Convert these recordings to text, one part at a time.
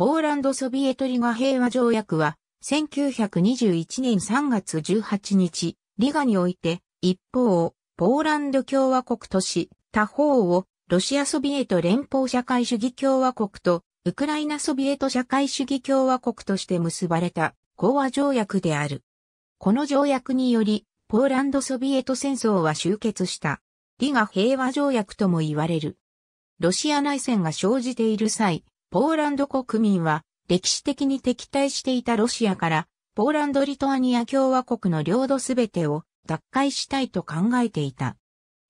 ポーランド・ソビエト・リガ平和条約は、1921年3月18日、リガにおいて、一方、ポーランド共和国とし、他方を、ロシア・ソビエト連邦社会主義共和国と、ウクライナ・ソビエト社会主義共和国として結ばれた、講和条約である。この条約により、ポーランド・ソビエト戦争は終結した。リガ平和条約とも言われる。ロシア内戦が生じている際、ポーランド国民は歴史的に敵対していたロシアからポーランド・リトアニア共和国の領土すべてを脱回したいと考えていた。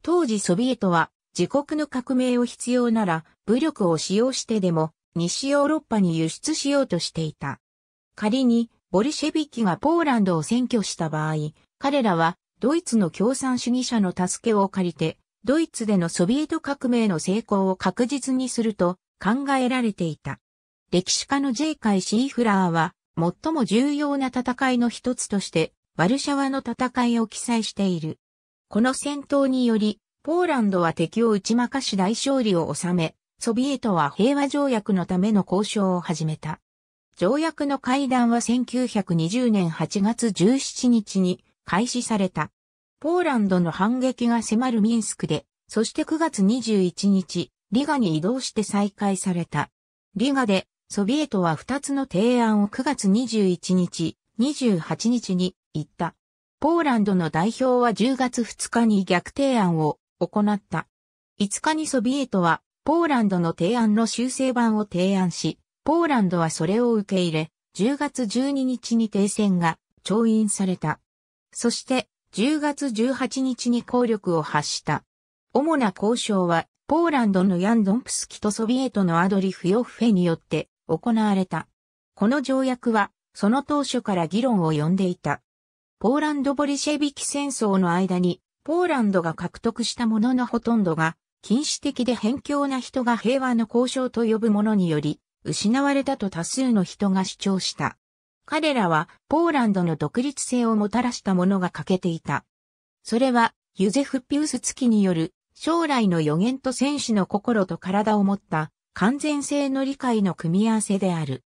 当時ソビエトは自国の革命を必要なら武力を使用してでも西ヨーロッパに輸出しようとしていた。仮にボリシェビキがポーランドを占拠した場合、彼らはドイツの共産主義者の助けを借りて、ドイツでのソビエト革命の成功を確実にすると考えられていた。歴史家の J. カイ・シーフラーは、最も重要な戦いの一つとして、ワルシャワの戦いを記載している。この戦闘により、ポーランドは敵を打ち負かし大勝利を収め、ソビエトは平和条約のための交渉を始めた。条約の会談は1920年8月17日に開始された。ポーランドの反撃が迫るミンスクで、そして9月21日、リガに移動して再開された。リガで、ソビエトは2つの提案を9月21日、28日に行った。ポーランドの代表は10月2日に逆提案を行った。5日にソビエトはポーランドの提案の修正版を提案し、ポーランドはそれを受け入れ、10月12日に停戦が調印された。そして10月18日に効力を発した。主な交渉はポーランドのヤンドンプスキとソビエトのアドリフ・ヨッフェによって行われた。この条約は、その当初から議論を呼んでいた。ポーランド・ボリシェビキ戦争の間に、ポーランドが獲得したもののほとんどが、禁止的で偏境な人が平和の交渉と呼ぶものにより、失われたと多数の人が主張した。彼らは、ポーランドの独立性をもたらしたものが欠けていた。それは、ユゼフ・ピウスツキによる将来の予言と戦士の心と体を持った完全性の理解の組み合わせである。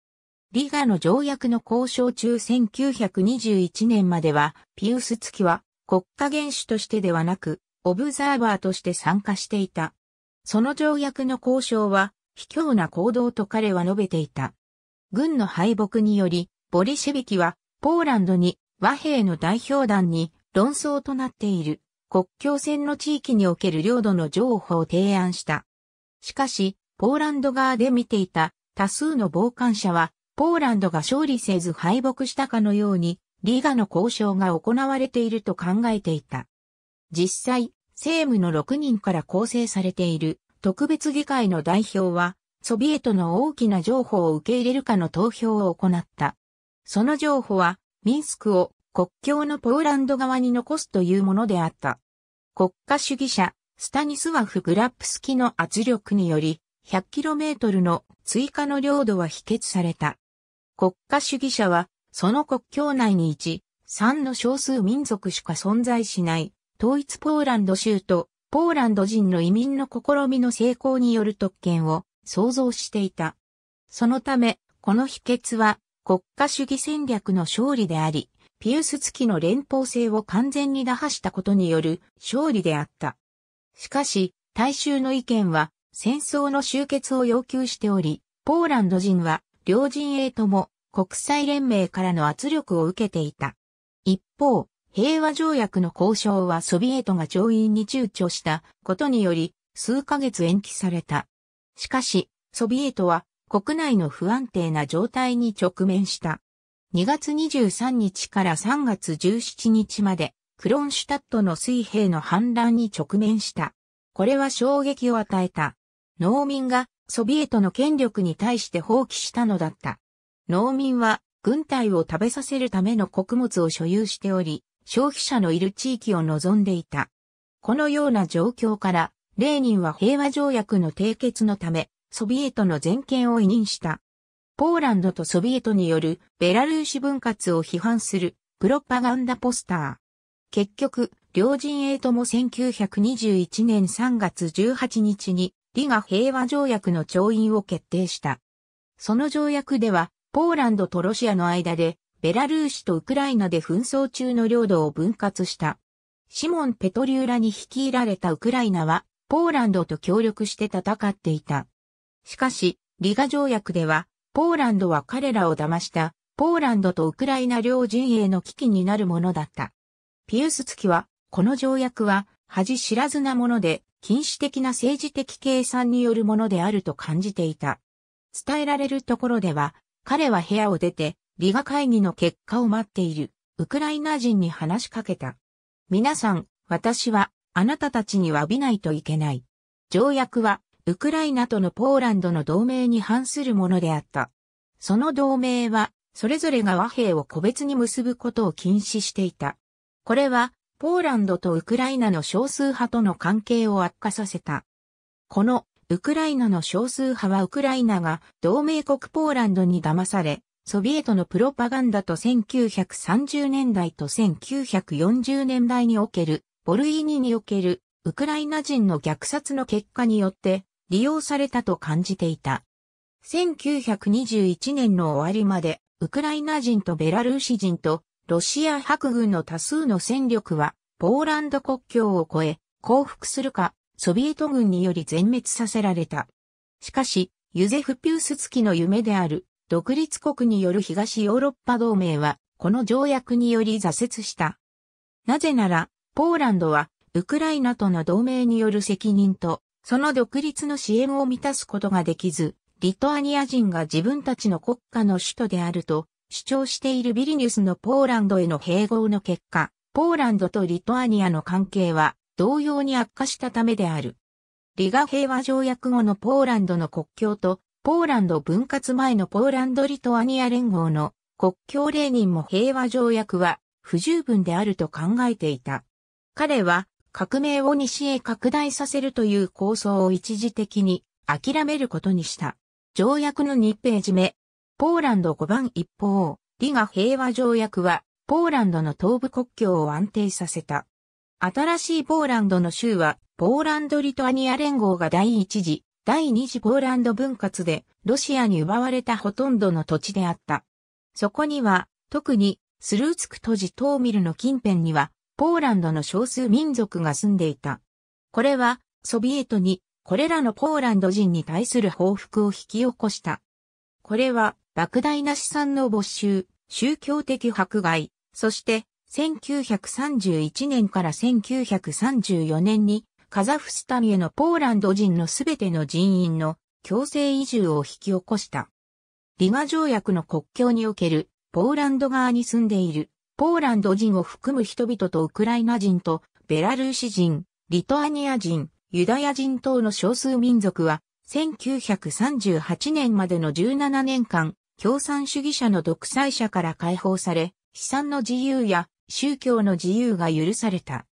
リガの条約の交渉中1921年までは、ピウス月は国家元首としてではなく、オブザーバーとして参加していた。その条約の交渉は、卑怯な行動と彼は述べていた。軍の敗北により、ボリシェビキは、ポーランドに和平の代表団に論争となっている。国境線の地域における領土の譲歩を提案した。しかし、ポーランド側で見ていた多数の傍観者は、ポーランドが勝利せず敗北したかのように、リーガの交渉が行われていると考えていた。実際、政務の6人から構成されている特別議会の代表は、ソビエトの大きな譲歩を受け入れるかの投票を行った。その譲歩は、ミンスクを国境のポーランド側に残すというものであった。国家主義者、スタニスワフ・グラップスキの圧力により、100km の追加の領土は否決された。国家主義者は、その国境内に1、3の少数民族しか存在しない、統一ポーランド州と、ポーランド人の移民の試みの成功による特権を創造していた。そのため、この秘訣は国家主義戦略の勝利であり、ピウス付きの連邦制を完全に打破したことによる勝利であった。しかし、大衆の意見は戦争の終結を要求しており、ポーランド人は両陣営とも国際連盟からの圧力を受けていた。一方、平和条約の交渉はソビエトが上院に躊躇したことにより数ヶ月延期された。しかし、ソビエトは国内の不安定な状態に直面した。2月23日から3月17日まで、クロンシュタットの水兵の反乱に直面した。これは衝撃を与えた。農民がソビエトの権力に対して放棄したのだった。農民は軍隊を食べさせるための穀物を所有しており、消費者のいる地域を望んでいた。このような状況から、レーニンは平和条約の締結のため、ソビエトの全権を委任した。ポーランドとソビエトによるベラルーシ分割を批判するプロパガンダポスター。結局、両陣営とも1921年3月18日にリガ平和条約の調印を決定した。その条約では、ポーランドとロシアの間で、ベラルーシとウクライナで紛争中の領土を分割した。シモン・ペトリューラに率いられたウクライナは、ポーランドと協力して戦っていた。しかし、リガ条約では、ポーランドは彼らを騙した、ポーランドとウクライナ両陣営の危機になるものだった。ピウス付きは、この条約は、恥知らずなもので、禁止的な政治的計算によるものであると感じていた。伝えられるところでは、彼は部屋を出て、理ガ会議の結果を待っている、ウクライナ人に話しかけた。皆さん、私は、あなたたちに詫びないといけない。条約は、ウクライナとのポーランドの同盟に反するものであった。その同盟は、それぞれが和平を個別に結ぶことを禁止していた。これは、ポーランドとウクライナの少数派との関係を悪化させた。この、ウクライナの少数派はウクライナが同盟国ポーランドに騙され、ソビエトのプロパガンダと1930年代と1940年代における、ボルイニにおけるウクライナ人の虐殺の結果によって利用されたと感じていた。1921年の終わりまで、ウクライナ人とベラルーシ人と、ロシア白軍の多数の戦力は、ポーランド国境を越え、降伏するか、ソビエト軍により全滅させられた。しかし、ユゼフ・ピュースツキの夢である、独立国による東ヨーロッパ同盟は、この条約により挫折した。なぜなら、ポーランドは、ウクライナとの同盟による責任と、その独立の支援を満たすことができず、リトアニア人が自分たちの国家の首都であると主張しているビリニュスのポーランドへの併合の結果、ポーランドとリトアニアの関係は同様に悪化したためである。リガ平和条約後のポーランドの国境と、ポーランド分割前のポーランド・リトアニア連合の国境レーニンも平和条約は不十分であると考えていた。彼は革命を西へ拡大させるという構想を一時的に諦めることにした。条約の2ページ目。ポーランド5番一方、リガ平和条約は、ポーランドの東部国境を安定させた。新しいポーランドの州は、ポーランド・リトアニア連合が第一次、第二次ポーランド分割で、ロシアに奪われたほとんどの土地であった。そこには、特に、スルーツクとジトーミルの近辺には、ポーランドの少数民族が住んでいた。これは、ソビエトに、これらのポーランド人に対する報復を引き起こした。これは、莫大な資産の没収、宗教的迫害、そして、1931年から1934年に、カザフスタンへのポーランド人のすべての人員の強制移住を引き起こした。リガ条約の国境におけるポーランド側に住んでいるポーランド人を含む人々とウクライナ人とベラルーシ人、リトアニア人、ユダヤ人等の少数民族は、1938年までの17年間、共産主義者の独裁者から解放され、悲惨の自由や宗教の自由が許された。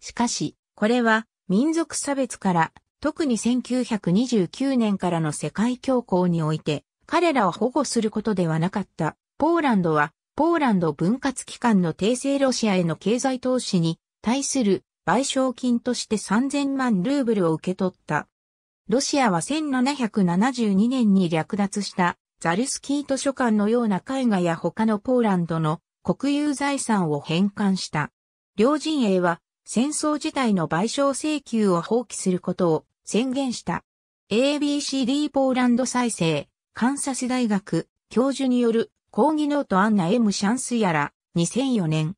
しかし、これは民族差別から、特に1929年からの世界恐慌において、彼らを保護することではなかった。ポーランドはポーランド分割機関の訂正ロシアへの経済投資に対する賠償金として3000万ルーブルを受け取った。ロシアは1772年に略奪したザルスキー図書館のような絵画や他のポーランドの国有財産を返還した。両陣営は戦争自体の賠償請求を放棄することを宣言した。ABCD ポーランド再生、カンサス大学教授による講義ノートアンナエム・シャンスやら、2004年。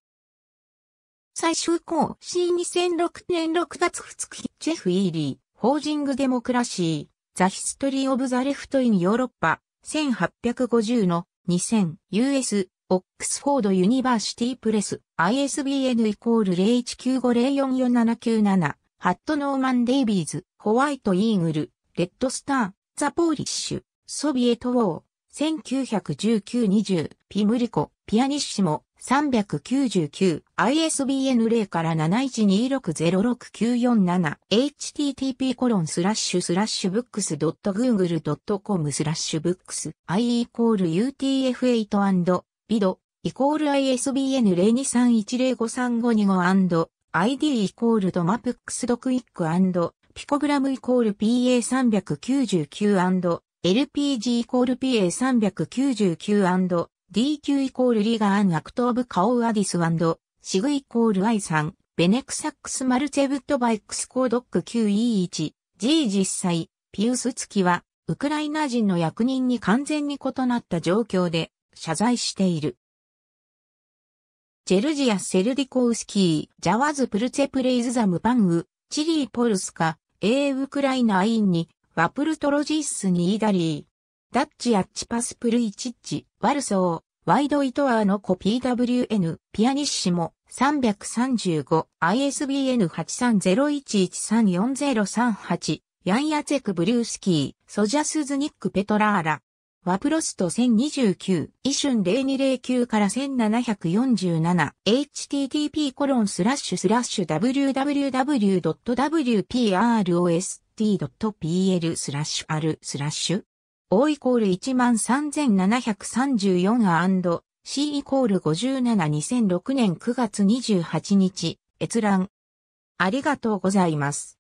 最終講、C2006 年6月2日ジェフ・イーリー、ホージング・デモクラシー、ザ・ヒストリー・オブ・ザ・レフト・イン・ヨーロッパ、1850の 2000US、オックスフォード・ユニバーシティ・プレス、ISBN イコール0195044797、ハット・ノーマン・デイビーズ、ホワイト・イーグル、レッド・スター、ザ・ポーリッシュ、ソビエト・ウォー、1919-20、ピムリコ、ピアニッシモ、399、ISBN 0から71260697、http コロンスラッシュスラッシュブックス .google.com スラッシュブックス i イコール utf8& ビドイコール ISBN 023105352 ID イコールドマプックスドクイックピコグラムイコール PA399& LPG イコール PA399&DQ イコールリガーンアクトーブカオウアディスシグイコール I3 ベネクサックスマルチェブットバイクスコードック q e 1 g 実際ピウス付きはウクライナ人の役人に完全に異なった状況で謝罪している。ジェルジア・セルディコウスキー、ジャワズ・プルツェプレイズ・ザム・パンウ、チリー・ポルスカ、エー・ウクライナ・インに、ワプルトロジッスにイダリー、ダッチアッチパスプルイチッチ、ワルソー、ワイドイトアーのコピー w n ピアニッシモ、335、ISBN8301134038、ヤンヤツェクブルースキー、ソジャスズニックペトラーラ。ワプロスト1029、イシュン0209から1747、http コロンスラッシュスラッシュ www.wpros t.pl スラッシュ r スラッシュ o イコール 13734& c イコール572006年9月28日閲覧ありがとうございます。